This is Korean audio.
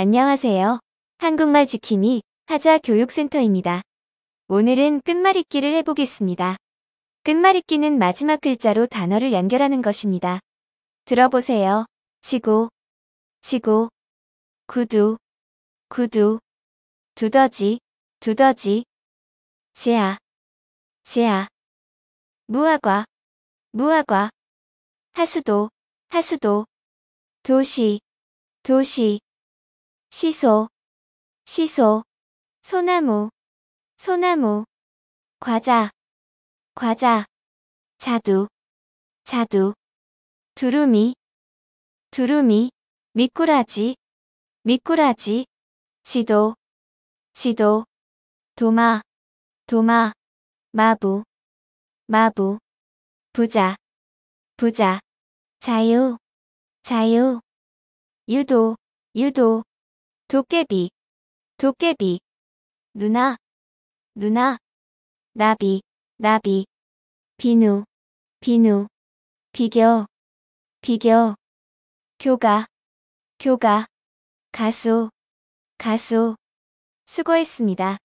안녕하세요. 한국말 지킴이 하자 교육센터입니다. 오늘은 끝말잇기를 해보겠습니다. 끝말잇기는 마지막 글자로 단어를 연결하는 것입니다. 들어보세요. 치고, 치고, 구두, 구두, 두더지, 두더지, 지하, 지하, 무화과, 무화과, 하수도, 하수도, 도시, 도시, 시소, 시소, 소나무, 소나무, 과자, 과자, 자두, 자두, 두루미, 두루미, 미꾸라지, 미꾸라지, 지도, 지도, 도마, 도마, 마부, 마부, 부자, 부자, 자유, 자유, 유도, 유도, 도깨비, 도깨비. 누나, 누나. 나비, 나비. 비누, 비누. 비교, 비교. 교가, 교가. 가수, 가수. 수고했습니다.